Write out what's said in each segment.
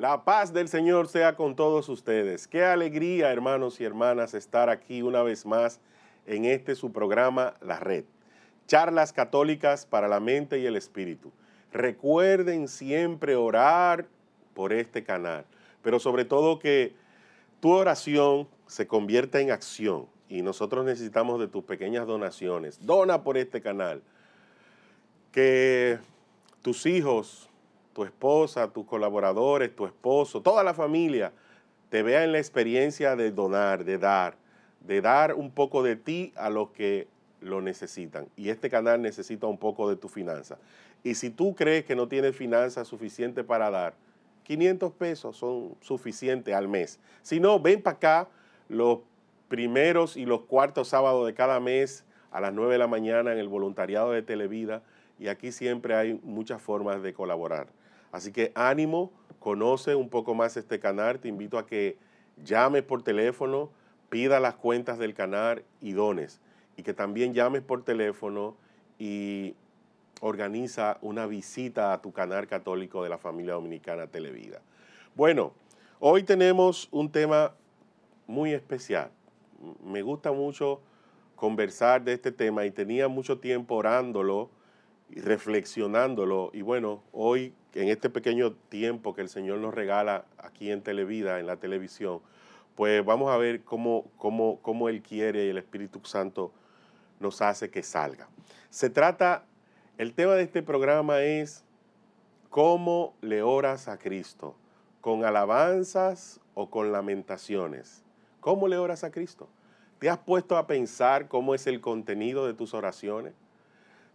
La paz del Señor sea con todos ustedes. Qué alegría, hermanos y hermanas, estar aquí una vez más en este su programa La Red. Charlas católicas para la mente y el espíritu. Recuerden siempre orar por este canal, pero sobre todo que tu oración se convierta en acción y nosotros necesitamos de tus pequeñas donaciones. Dona por este canal. Que tus hijos tu esposa, tus colaboradores, tu esposo, toda la familia te vea en la experiencia de donar, de dar, de dar un poco de ti a los que lo necesitan. Y este canal necesita un poco de tu finanza. Y si tú crees que no tienes finanzas suficiente para dar, 500 pesos son suficientes al mes. Si no, ven para acá los primeros y los cuartos sábados de cada mes a las 9 de la mañana en el voluntariado de Televida y aquí siempre hay muchas formas de colaborar. Así que ánimo, conoce un poco más este canal, te invito a que llames por teléfono, pida las cuentas del canal y dones. Y que también llames por teléfono y organiza una visita a tu canal católico de la familia dominicana Televida. Bueno, hoy tenemos un tema muy especial. Me gusta mucho conversar de este tema y tenía mucho tiempo orándolo reflexionándolo. Y bueno, hoy, en este pequeño tiempo que el Señor nos regala aquí en Televida, en la televisión, pues vamos a ver cómo, cómo Él quiere y el Espíritu Santo nos hace que salga. Se trata, el tema de este programa es cómo le oras a Cristo, con alabanzas o con lamentaciones. ¿Cómo le oras a Cristo? ¿Te has puesto a pensar cómo es el contenido de tus oraciones?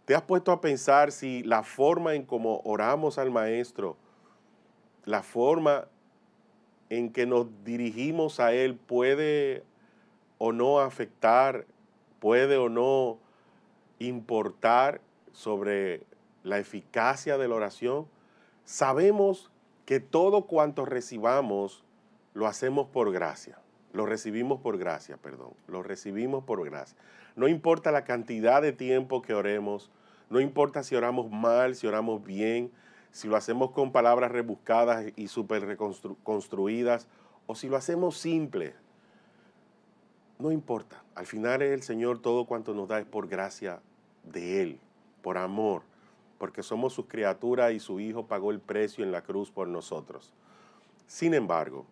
¿Te has puesto a pensar si la forma en cómo oramos al Maestro, la forma en que nos dirigimos a Él puede o no afectar, puede o no importar sobre la eficacia de la oración? Sabemos que todo cuanto recibamos lo hacemos por gracia. Lo recibimos por gracia, perdón. Lo recibimos por gracia. No importa la cantidad de tiempo que oremos, no importa si oramos mal, si oramos bien, si lo hacemos con palabras rebuscadas y super reconstruidas, o si lo hacemos simple. No importa. Al final el Señor todo cuanto nos da es por gracia de Él, por amor, porque somos sus criaturas y su Hijo pagó el precio en la cruz por nosotros. Sin embargo,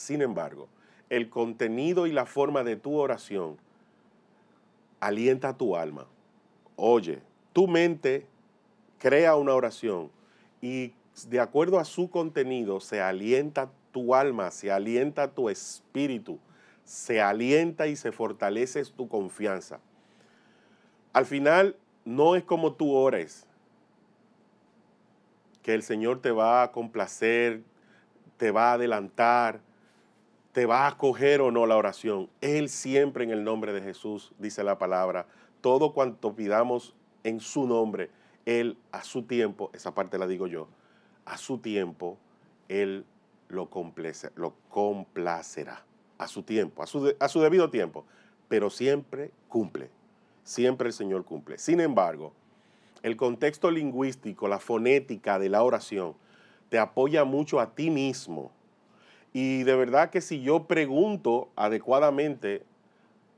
sin embargo, el contenido y la forma de tu oración alienta a tu alma. Oye, tu mente crea una oración y de acuerdo a su contenido se alienta tu alma, se alienta tu espíritu, se alienta y se fortalece tu confianza. Al final, no es como tú ores, que el Señor te va a complacer, te va a adelantar, te va a acoger o no la oración. Él siempre en el nombre de Jesús dice la palabra. Todo cuanto pidamos en su nombre, Él a su tiempo, esa parte la digo yo, a su tiempo, Él lo, lo complacerá. A su tiempo, a su, a su debido tiempo. Pero siempre cumple. Siempre el Señor cumple. Sin embargo, el contexto lingüístico, la fonética de la oración, te apoya mucho a ti mismo y de verdad que si yo pregunto adecuadamente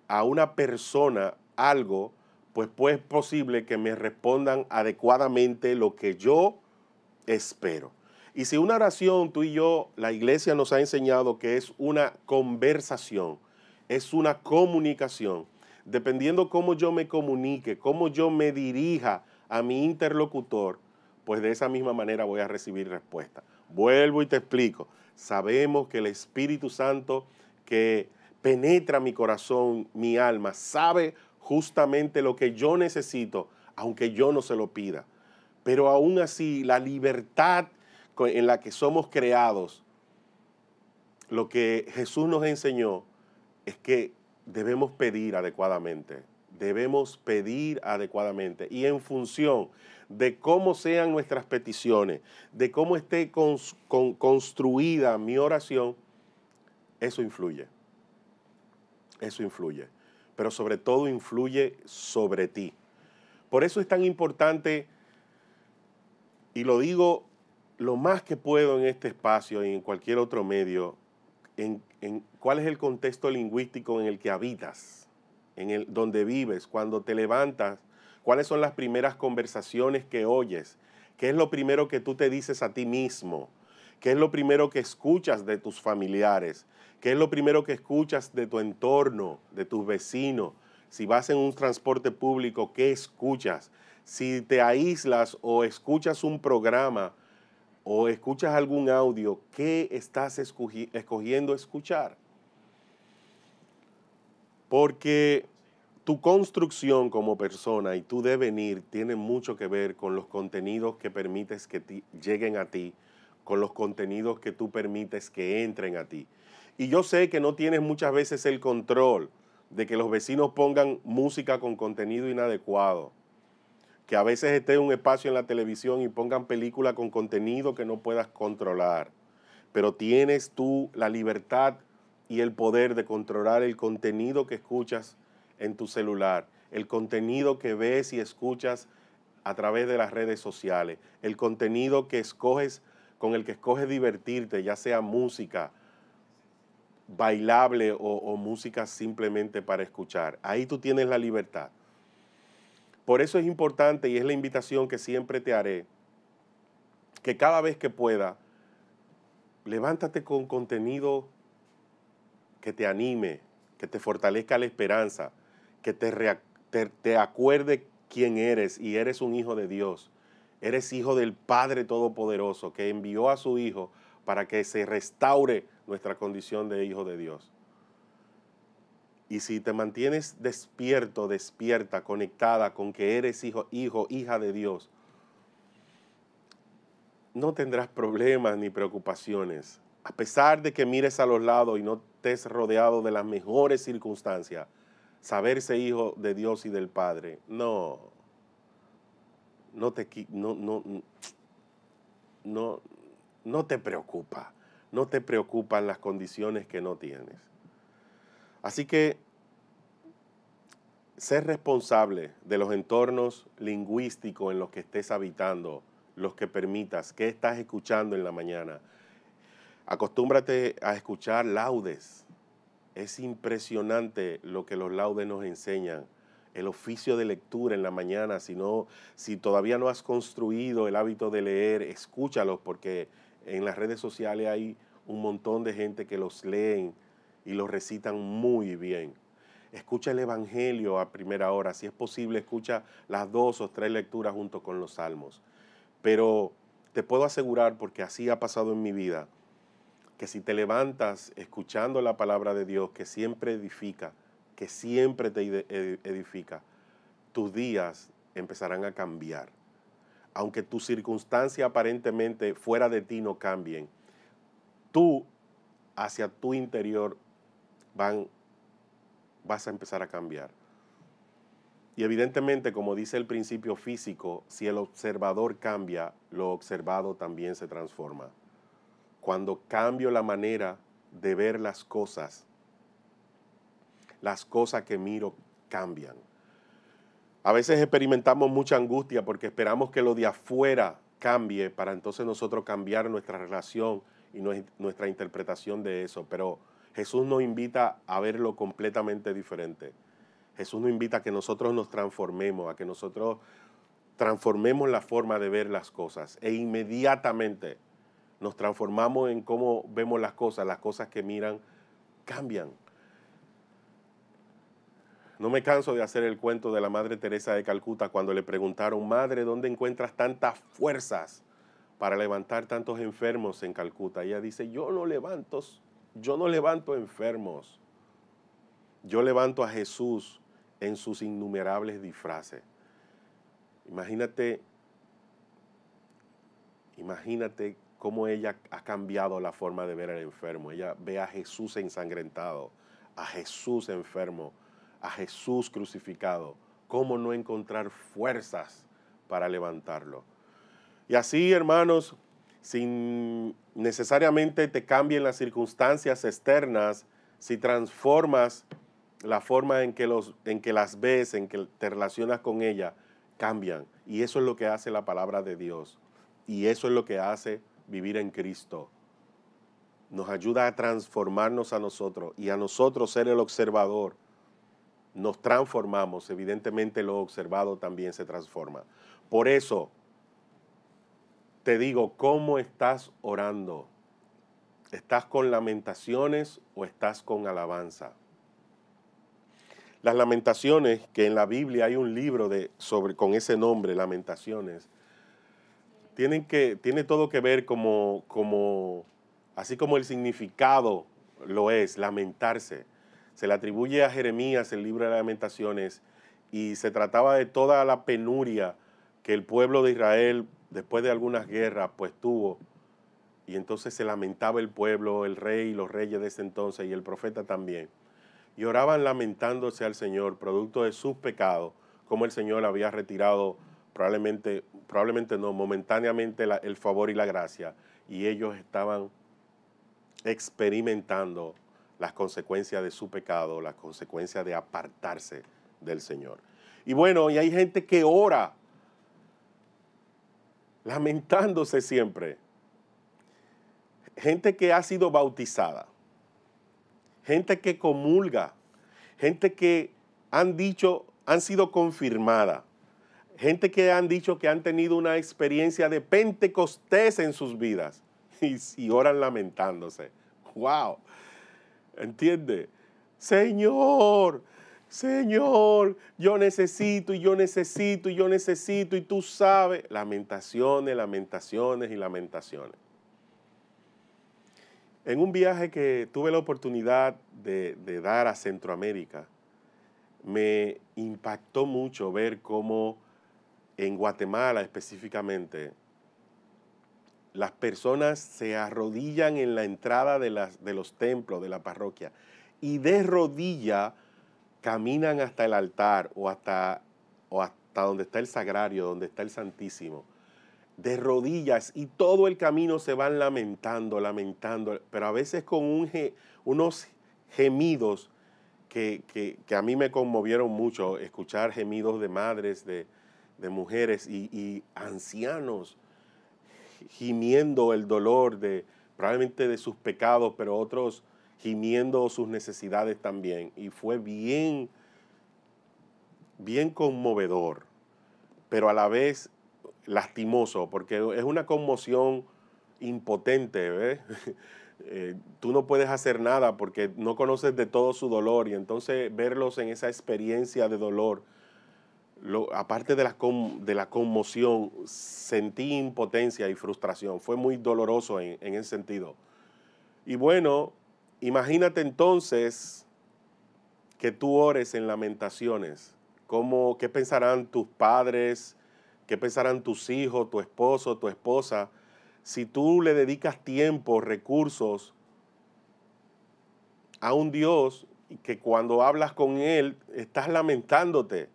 a una persona algo, pues, pues es posible que me respondan adecuadamente lo que yo espero. Y si una oración, tú y yo, la iglesia nos ha enseñado que es una conversación, es una comunicación. Dependiendo cómo yo me comunique, cómo yo me dirija a mi interlocutor, pues de esa misma manera voy a recibir respuesta. Vuelvo y te explico. Sabemos que el Espíritu Santo que penetra mi corazón, mi alma, sabe justamente lo que yo necesito, aunque yo no se lo pida. Pero aún así, la libertad en la que somos creados, lo que Jesús nos enseñó es que debemos pedir adecuadamente debemos pedir adecuadamente y en función de cómo sean nuestras peticiones, de cómo esté construida mi oración, eso influye. Eso influye. Pero sobre todo influye sobre ti. Por eso es tan importante, y lo digo lo más que puedo en este espacio y en cualquier otro medio, en cuál es el contexto lingüístico en el que habitas en el, donde vives, cuando te levantas, cuáles son las primeras conversaciones que oyes, qué es lo primero que tú te dices a ti mismo, qué es lo primero que escuchas de tus familiares, qué es lo primero que escuchas de tu entorno, de tus vecinos, si vas en un transporte público, qué escuchas, si te aíslas o escuchas un programa o escuchas algún audio, ¿qué estás escogiendo escuchar? porque tu construcción como persona y tu devenir tiene mucho que ver con los contenidos que permites que lleguen a ti, con los contenidos que tú permites que entren a ti. Y yo sé que no tienes muchas veces el control de que los vecinos pongan música con contenido inadecuado, que a veces esté un espacio en la televisión y pongan película con contenido que no puedas controlar, pero tienes tú la libertad y el poder de controlar el contenido que escuchas en tu celular, el contenido que ves y escuchas a través de las redes sociales, el contenido que escoges con el que escoges divertirte, ya sea música bailable o, o música simplemente para escuchar. Ahí tú tienes la libertad. Por eso es importante y es la invitación que siempre te haré, que cada vez que pueda, levántate con contenido que te anime, que te fortalezca la esperanza, que te, te, acuerde quién eres y eres un hijo de Dios. Eres hijo del Padre Todopoderoso que envió a su Hijo para que se restaure nuestra condición de hijo de Dios. Y si te mantienes despierto, despierta, conectada con que eres hijo, hijo, hija de Dios, no tendrás problemas ni preocupaciones. A pesar de que mires a los lados y no estés rodeado de las mejores circunstancias, saberse hijo de Dios y del Padre, no, no te, no, no, te preocupa, no te preocupan las condiciones que no tienes. Así que ser responsable de los entornos lingüísticos en los que estés habitando, los que permitas, qué estás escuchando en la mañana, Acostúmbrate a escuchar laudes. Es impresionante lo que los laudes nos enseñan. El oficio de lectura en la mañana, si, no, si todavía no has construido el hábito de leer, escúchalos porque en las redes sociales hay un montón de gente que los leen y los recitan muy bien. Escucha el Evangelio a primera hora, si es posible, escucha las dos o tres lecturas junto con los salmos. Pero te puedo asegurar, porque así ha pasado en mi vida, que si te levantas escuchando la palabra de Dios, que siempre edifica, que siempre te edifica, tus días empezarán a cambiar. Aunque tus circunstancias aparentemente fuera de ti no cambien, tú hacia tu interior van, vas a empezar a cambiar. Y evidentemente, como dice el principio físico, si el observador cambia, lo observado también se transforma cuando cambio la manera de ver las cosas, las cosas que miro cambian. A veces experimentamos mucha angustia porque esperamos que lo de afuera cambie para entonces nosotros cambiar nuestra relación y nuestra interpretación de eso. Pero Jesús nos invita a verlo completamente diferente. Jesús nos invita a que nosotros nos transformemos, a que nosotros transformemos la forma de ver las cosas e inmediatamente nos transformamos en cómo vemos las cosas, las cosas que miran cambian. No me canso de hacer el cuento de la Madre Teresa de Calcuta cuando le preguntaron, Madre, ¿dónde encuentras tantas fuerzas para levantar tantos enfermos en Calcuta? Ella dice, yo no levanto, yo no levanto enfermos. Yo levanto a Jesús en sus innumerables disfraces. Imagínate, imagínate cómo ella ha cambiado la forma de ver al enfermo. Ella ve a Jesús ensangrentado, a Jesús enfermo, a Jesús crucificado. ¿Cómo no encontrar fuerzas para levantarlo? Y así, hermanos, sin necesariamente te cambien las circunstancias externas, si transformas la forma en que, los, en que las ves, en que te relacionas con ella, cambian. Y eso es lo que hace la palabra de Dios. Y eso es lo que hace vivir en Cristo. Nos ayuda a transformarnos a nosotros y a nosotros ser el observador. Nos transformamos, evidentemente lo observado también se transforma. Por eso te digo, ¿cómo estás orando? ¿Estás con lamentaciones o estás con alabanza? Las lamentaciones, que en la Biblia hay un libro de, sobre, con ese nombre, lamentaciones, tienen que, tiene todo que ver como, como, así como el significado lo es, lamentarse. Se le atribuye a Jeremías el libro de lamentaciones y se trataba de toda la penuria que el pueblo de Israel, después de algunas guerras, pues tuvo. Y entonces se lamentaba el pueblo, el rey, los reyes de ese entonces y el profeta también. Y oraban lamentándose al Señor, producto de sus pecados, como el Señor había retirado probablemente, probablemente no, momentáneamente el favor y la gracia, y ellos estaban experimentando las consecuencias de su pecado, las consecuencias de apartarse del Señor. Y bueno, y hay gente que ora, lamentándose siempre. Gente que ha sido bautizada, gente que comulga, gente que han dicho, han sido confirmada gente que han dicho que han tenido una experiencia de Pentecostés en sus vidas y, oran lamentándose. ¡Wow! ¿Entiende? Señor, Señor, yo necesito y yo necesito y yo necesito y tú sabes. Lamentaciones, lamentaciones y lamentaciones. En un viaje que tuve la oportunidad de dar a Centroamérica, me impactó mucho ver cómo en Guatemala específicamente, las personas se arrodillan en la entrada de, los templos, de la parroquia, y de rodilla caminan hasta el altar o hasta, o donde está el sagrario, donde está el Santísimo, de rodillas, y todo el camino se van lamentando, lamentando, pero a veces con unos gemidos que, a mí me conmovieron mucho, escuchar gemidos de madres, de, de mujeres y, ancianos gimiendo el dolor de probablemente de sus pecados, pero otros gimiendo sus necesidades también. Y fue bien, bien conmovedor, pero a la vez lastimoso, porque es una conmoción impotente, eh, tú no puedes hacer nada porque no conoces de todo su dolor y entonces verlos en esa experiencia de dolor aparte de la, de la conmoción, sentí impotencia y frustración. Fue muy doloroso en, ese sentido. Y bueno, imagínate entonces que tú ores en lamentaciones. ¿Cómo, ¿Qué pensarán tus padres? ¿Qué pensarán tus hijos, tu esposo, tu esposa? Si tú le dedicas tiempo, recursos a un Dios que cuando hablas con Él estás lamentándote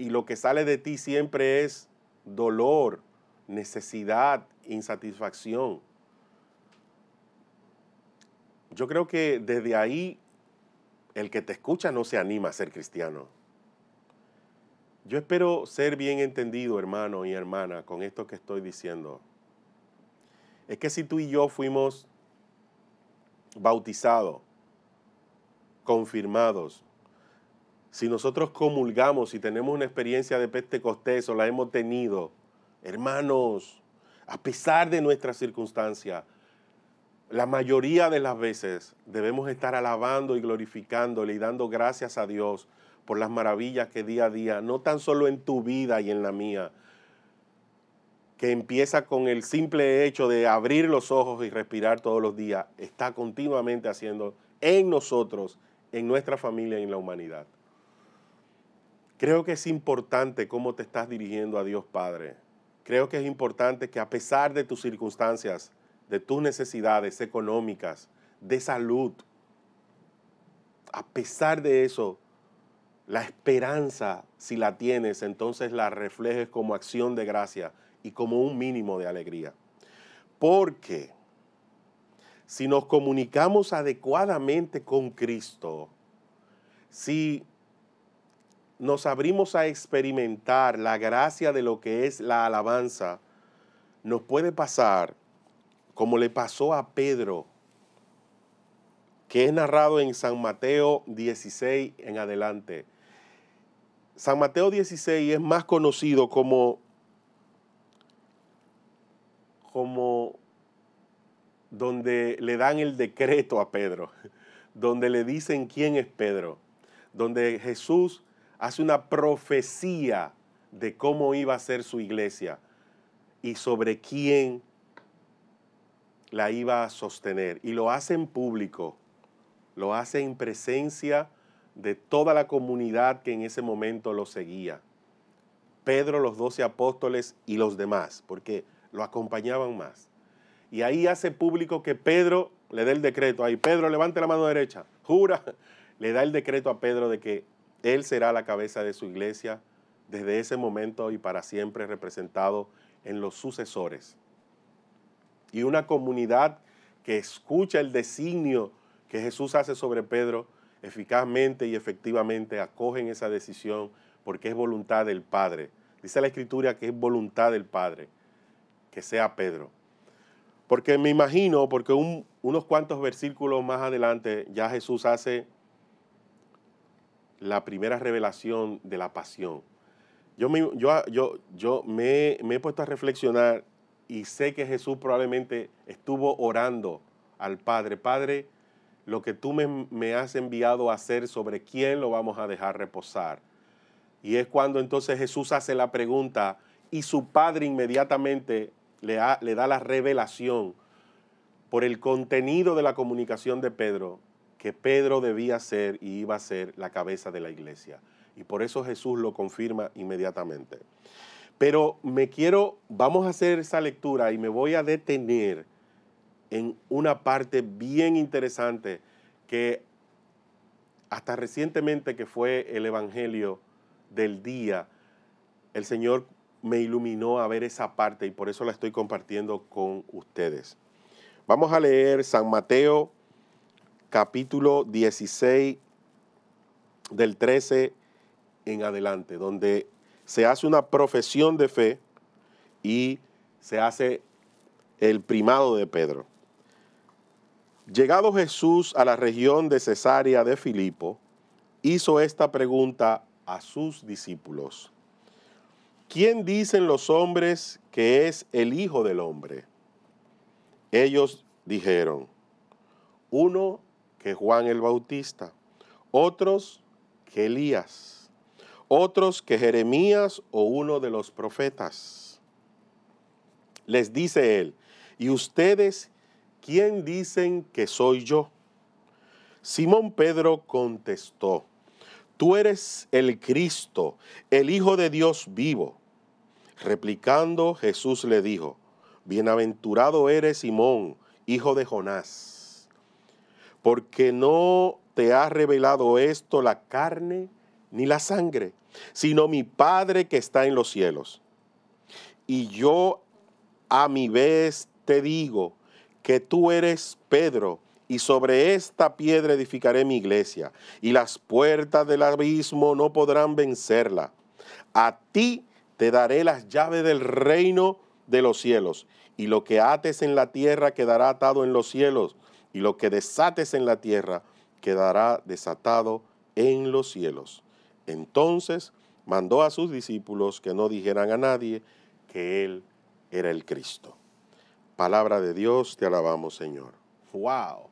y lo que sale de ti siempre es dolor, necesidad, insatisfacción. Yo creo que desde ahí el que te escucha no se anima a ser cristiano. Yo espero ser bien entendido, hermano y hermana, con esto que estoy diciendo. Es que si tú y yo fuimos bautizados, confirmados, si nosotros comulgamos y tenemos una experiencia de Pentecostés o la hemos tenido, hermanos, a pesar de nuestra circunstancia, la mayoría de las veces debemos estar alabando y glorificándole y dando gracias a Dios por las maravillas que día a día, no tan solo en tu vida y en la mía, que empieza con el simple hecho de abrir los ojos y respirar todos los días, está continuamente haciendo en nosotros, en nuestra familia y en la humanidad. Creo que es importante cómo te estás dirigiendo a Dios Padre. Creo que es importante que a pesar de tus circunstancias, de tus necesidades económicas, de salud, a pesar de eso, la esperanza, si la tienes, entonces la reflejes como acción de gracia y como un mínimo de alegría. Porque si nos comunicamos adecuadamente con Cristo, si nos abrimos a experimentar la gracia de lo que es la alabanza, nos puede pasar como le pasó a Pedro, que es narrado en San Mateo 16 en adelante. San Mateo 16 es más conocido como, como donde le dan el decreto a Pedro, donde le dicen quién es Pedro, donde Jesús hace una profecía de cómo iba a ser su iglesia y sobre quién la iba a sostener. Y lo hace en público, lo hace en presencia de toda la comunidad que en ese momento lo seguía. Pedro, los doce apóstoles y los demás, porque lo acompañaban más. Y ahí hace público que Pedro le dé el decreto. Ahí Pedro levante la mano derecha, jura, le da el decreto a Pedro de que él será la cabeza de su iglesia desde ese momento y para siempre representado en los sucesores. Y una comunidad que escucha el designio que Jesús hace sobre Pedro, eficazmente y efectivamente acogen esa decisión porque es voluntad del Padre. Dice la Escritura que es voluntad del Padre, que sea Pedro. Porque me imagino, porque unos cuantos versículos más adelante ya Jesús hace la primera revelación de la pasión. Yo me, yo, yo, me, he puesto a reflexionar y sé que Jesús probablemente estuvo orando al Padre, Padre, lo que tú me, has enviado a hacer, sobre quién lo vamos a dejar reposar. Y es cuando entonces Jesús hace la pregunta y su Padre inmediatamente le, le da la revelación por el contenido de la comunicación de Pedro que Pedro debía ser y iba a ser la cabeza de la iglesia. Y por eso Jesús lo confirma inmediatamente. Pero me quiero, vamos a hacer esa lectura y me voy a detener en una parte bien interesante que hasta recientemente que fue el Evangelio del día, el Señor me iluminó a ver esa parte y por eso la estoy compartiendo con ustedes. Vamos a leer San Mateo capítulo 16 del 13 en adelante, donde se hace una profesión de fe y se hace el primado de Pedro. Llegado Jesús a la región de Cesarea de Filipo, hizo esta pregunta a sus discípulos. ¿Quién dicen los hombres que es el Hijo del Hombre? Ellos dijeron, uno que Juan el Bautista, otros que Elías, otros que Jeremías o uno de los profetas. Les dice él, ¿y ustedes quién dicen que soy yo? Simón Pedro contestó, tú eres el Cristo, el Hijo de Dios vivo. Replicando, Jesús le dijo, Bienaventurado eres Simón, hijo de Jonás porque no te ha revelado esto la carne ni la sangre, sino mi Padre que está en los cielos. Y yo a mi vez te digo que tú eres Pedro, y sobre esta piedra edificaré mi iglesia, y las puertas del abismo no podrán vencerla. A ti te daré las llaves del reino de los cielos, y lo que ates en la tierra quedará atado en los cielos, y lo que desates en la tierra quedará desatado en los cielos. Entonces mandó a sus discípulos que no dijeran a nadie que Él era el Cristo. Palabra de Dios, te alabamos Señor. ¡Wow!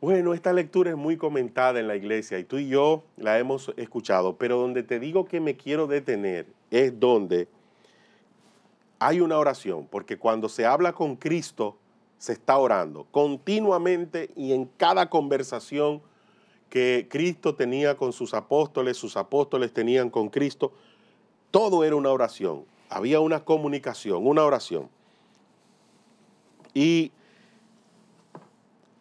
Bueno, esta lectura es muy comentada en la iglesia y tú y yo la hemos escuchado, pero donde te digo que me quiero detener es donde hay una oración, porque cuando se habla con Cristo, se está orando continuamente y en cada conversación que Cristo tenía con sus apóstoles, sus apóstoles tenían con Cristo, todo era una oración, había una comunicación, una oración. Y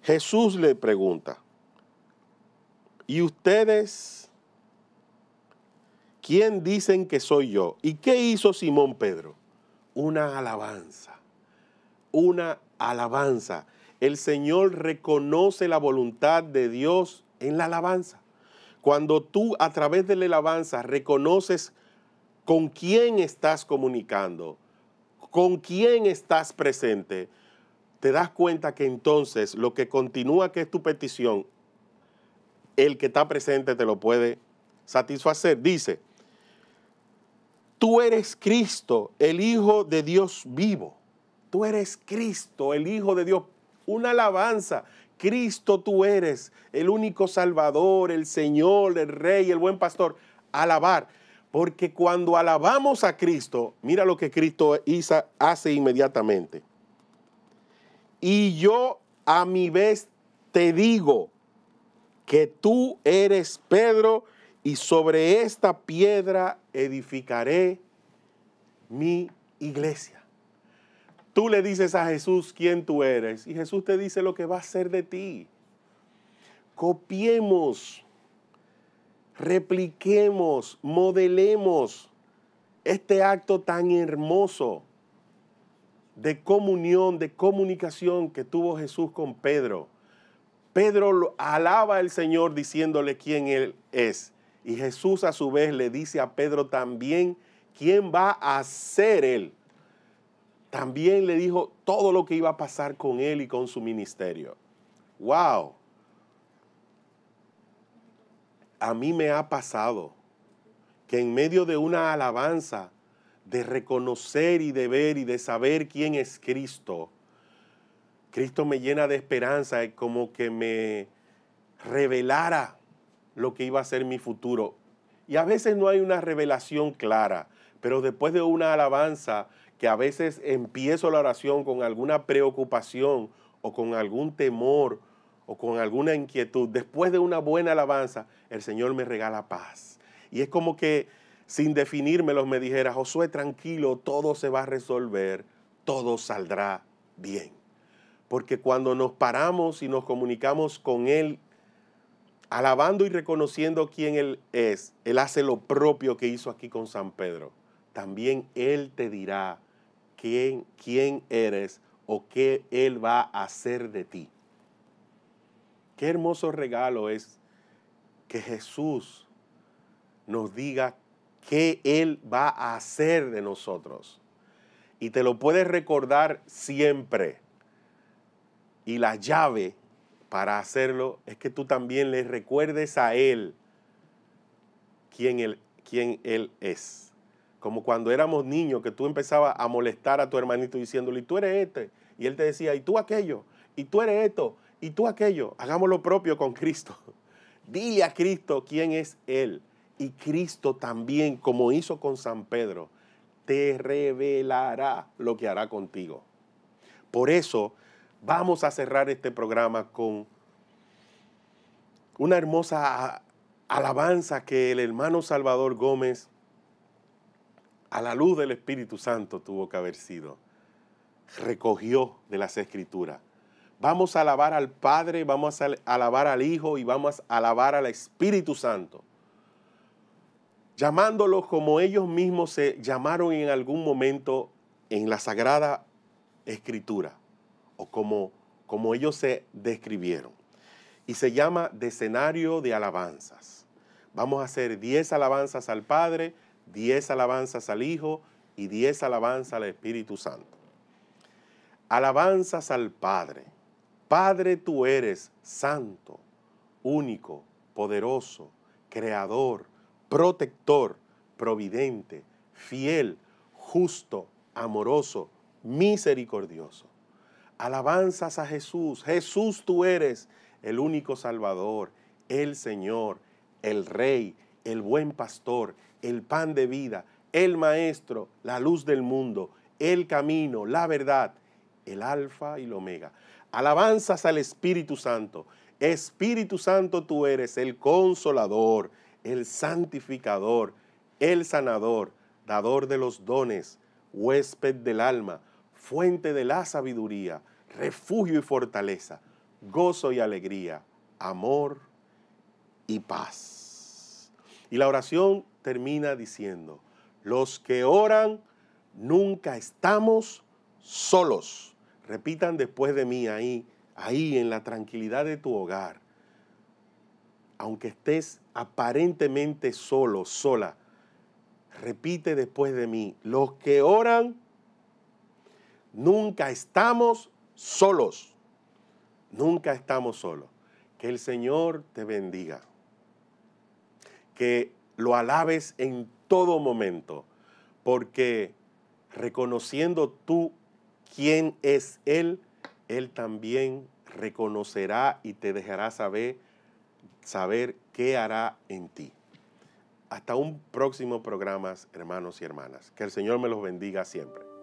Jesús le pregunta, ¿y ustedes quién dicen que soy yo? ¿Y qué hizo Simón Pedro? Una alabanza, una alabanza. El Señor reconoce la voluntad de Dios en la alabanza. Cuando tú a través de la alabanza reconoces con quién estás comunicando, con quién estás presente, te das cuenta que entonces lo que continúa que es tu petición, el que está presente te lo puede satisfacer. Dice, tú eres Cristo, el Hijo de Dios vivo tú eres Cristo, el Hijo de Dios. Una alabanza. Cristo tú eres, el único Salvador, el Señor, el Rey, el buen pastor. Alabar. Porque cuando alabamos a Cristo, mira lo que Cristo hace inmediatamente. Y yo a mi vez te digo que tú eres Pedro y sobre esta piedra edificaré mi iglesia. Tú le dices a Jesús quién tú eres y Jesús te dice lo que va a ser de ti. Copiemos, repliquemos, modelemos este acto tan hermoso de comunión, de comunicación que tuvo Jesús con Pedro. Pedro alaba al Señor diciéndole quién Él es. Y Jesús a su vez le dice a Pedro también quién va a ser Él también le dijo todo lo que iba a pasar con él y con su ministerio. ¡Wow! A mí me ha pasado que en medio de una alabanza, de reconocer y de ver y de saber quién es Cristo, Cristo me llena de esperanza, es como que me revelara lo que iba a ser mi futuro. Y a veces no hay una revelación clara, pero después de una alabanza que a veces empiezo la oración con alguna preocupación o con algún temor o con alguna inquietud, después de una buena alabanza, el Señor me regala paz. Y es como que sin definírmelos me dijera, Josué, tranquilo, todo se va a resolver, todo saldrá bien. Porque cuando nos paramos y nos comunicamos con Él, alabando y reconociendo quién Él es, Él hace lo propio que hizo aquí con San Pedro. También Él te dirá, quién, eres o qué Él va a hacer de ti. Qué hermoso regalo es que Jesús nos diga qué Él va a hacer de nosotros. Y te lo puedes recordar siempre. Y la llave para hacerlo es que tú también le recuerdes a Él Él, quién él es como cuando éramos niños, que tú empezabas a molestar a tu hermanito diciéndole, y tú eres este, y él te decía, y tú aquello, y tú eres esto, y tú aquello. Hagamos lo propio con Cristo. Dile a Cristo quién es Él. Y Cristo también, como hizo con San Pedro, te revelará lo que hará contigo. Por eso vamos a cerrar este programa con una hermosa alabanza que el hermano Salvador Gómez a la luz del Espíritu Santo tuvo que haber sido. Recogió de las escrituras. Vamos a alabar al Padre, vamos a alabar al Hijo y vamos a alabar al Espíritu Santo. Llamándolos como ellos mismos se llamaron en algún momento en la Sagrada Escritura o como, como ellos se describieron. Y se llama de escenario de alabanzas. Vamos a hacer diez alabanzas al Padre, Diez alabanzas al Hijo y diez alabanzas al Espíritu Santo. Alabanzas al Padre. Padre tú eres santo, único, poderoso, creador, protector, providente, fiel, justo, amoroso, misericordioso. Alabanzas a Jesús. Jesús tú eres el único Salvador, el Señor, el Rey, el buen pastor, el pan de vida, el maestro, la luz del mundo, el camino, la verdad, el alfa y el omega. Alabanzas al Espíritu Santo. Espíritu Santo tú eres el consolador, el santificador, el sanador, dador de los dones, huésped del alma, fuente de la sabiduría, refugio y fortaleza, gozo y alegría, amor y paz. Y la oración termina diciendo, los que oran nunca estamos solos. Repitan después de mí ahí, ahí en la tranquilidad de tu hogar. Aunque estés aparentemente solo, sola, repite después de mí, los que oran nunca estamos solos. Nunca estamos solos. Que el Señor te bendiga que lo alabes en todo momento, porque reconociendo tú quién es Él, Él también reconocerá y te dejará saber, saber qué hará en ti. Hasta un próximo programa, hermanos y hermanas. Que el Señor me los bendiga siempre.